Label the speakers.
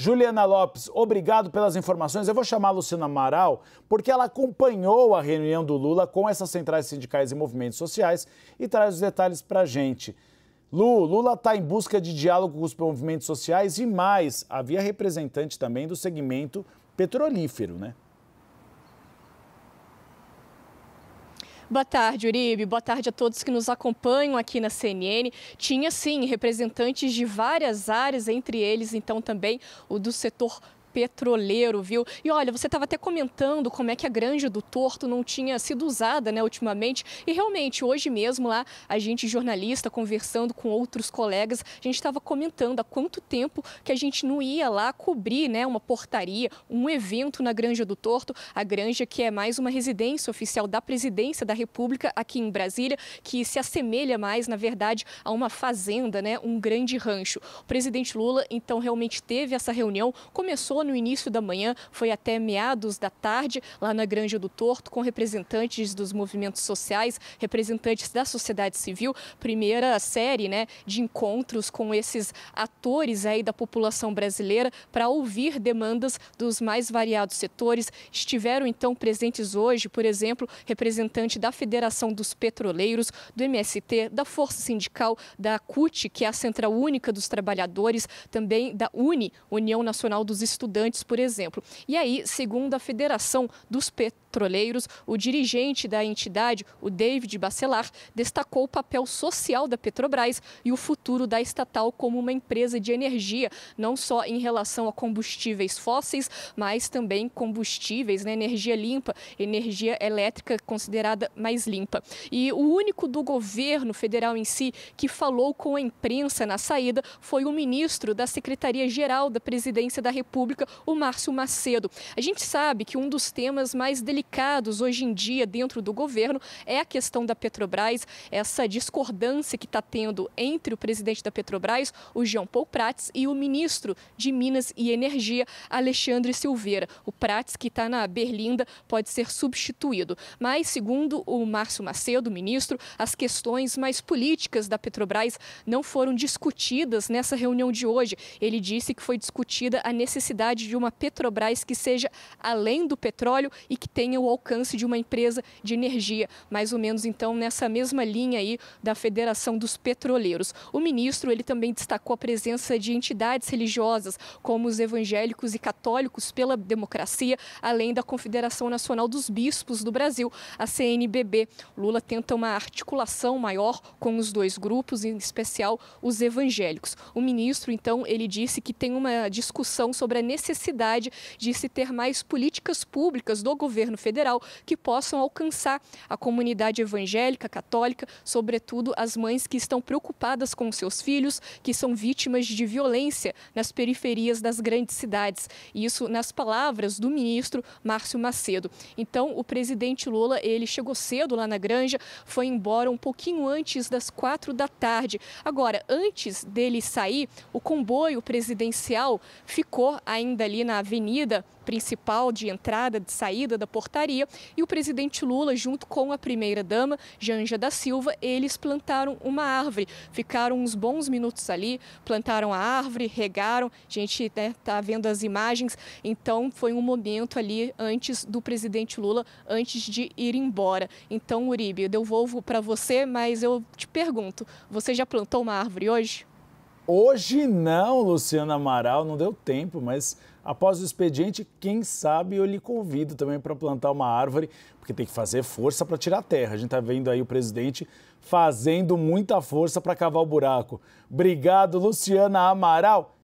Speaker 1: Juliana Lopes, obrigado pelas informações. Eu vou chamar a Luciana Amaral, porque ela acompanhou a reunião do Lula com essas centrais sindicais e movimentos sociais e traz os detalhes para a gente. Lu, Lula está em busca de diálogo com os movimentos sociais e mais. Havia representante também do segmento petrolífero, né?
Speaker 2: Boa tarde, Uribe. Boa tarde a todos que nos acompanham aqui na CNN. Tinha, sim, representantes de várias áreas, entre eles, então, também o do setor petroleiro, viu? E olha, você estava até comentando como é que a Granja do Torto não tinha sido usada, né, ultimamente. E realmente, hoje mesmo lá, a gente jornalista conversando com outros colegas, a gente estava comentando há quanto tempo que a gente não ia lá cobrir, né, uma portaria, um evento na Granja do Torto, a Granja que é mais uma residência oficial da Presidência da República aqui em Brasília, que se assemelha mais, na verdade, a uma fazenda, né, um grande rancho. O presidente Lula então realmente teve essa reunião, começou começou no início da manhã, foi até meados da tarde, lá na Granja do Torto, com representantes dos movimentos sociais, representantes da sociedade civil. Primeira série né, de encontros com esses atores aí da população brasileira para ouvir demandas dos mais variados setores. Estiveram então presentes hoje, por exemplo, representante da Federação dos Petroleiros, do MST, da Força Sindical, da CUT, que é a Central Única dos Trabalhadores, também da UNE, União Nacional dos Estudantes estudantes, por exemplo. E aí, segundo a Federação dos Petróleos, Petroleiros, o dirigente da entidade, o David Bacelar, destacou o papel social da Petrobras e o futuro da estatal como uma empresa de energia, não só em relação a combustíveis fósseis, mas também combustíveis, né, energia limpa, energia elétrica considerada mais limpa. E o único do governo federal em si que falou com a imprensa na saída foi o ministro da Secretaria-Geral da Presidência da República, o Márcio Macedo. A gente sabe que um dos temas mais delicados delicados hoje em dia dentro do governo é a questão da Petrobras, essa discordância que está tendo entre o presidente da Petrobras, o João Paul Prats, e o ministro de Minas e Energia, Alexandre Silveira. O Prats, que está na Berlinda, pode ser substituído. Mas, segundo o Márcio Macedo, ministro, as questões mais políticas da Petrobras não foram discutidas nessa reunião de hoje. Ele disse que foi discutida a necessidade de uma Petrobras que seja além do petróleo e que tenha tenha o alcance de uma empresa de energia, mais ou menos então nessa mesma linha aí da Federação dos Petroleiros. O ministro ele também destacou a presença de entidades religiosas como os evangélicos e católicos pela democracia, além da Confederação Nacional dos Bispos do Brasil, a CNBB. Lula tenta uma articulação maior com os dois grupos, em especial os evangélicos. O ministro então ele disse que tem uma discussão sobre a necessidade de se ter mais políticas públicas do governo federal que possam alcançar a comunidade evangélica, católica, sobretudo as mães que estão preocupadas com seus filhos, que são vítimas de violência nas periferias das grandes cidades. isso nas palavras do ministro Márcio Macedo. Então, o presidente Lula, ele chegou cedo lá na Granja, foi embora um pouquinho antes das quatro da tarde. Agora, antes dele sair, o comboio presidencial ficou ainda ali na avenida principal de entrada, de saída da Porta portaria. E o presidente Lula, junto com a primeira-dama, Janja da Silva, eles plantaram uma árvore. Ficaram uns bons minutos ali, plantaram a árvore, regaram. A gente está né, tá vendo as imagens. Então, foi um momento ali antes do presidente Lula, antes de ir embora. Então, Uribe, eu devolvo para você, mas eu te pergunto: você já plantou uma árvore hoje?
Speaker 1: Hoje não, Luciana Amaral, não deu tempo, mas após o expediente, quem sabe eu lhe convido também para plantar uma árvore, porque tem que fazer força para tirar a terra. A gente está vendo aí o presidente fazendo muita força para cavar o buraco. Obrigado, Luciana Amaral.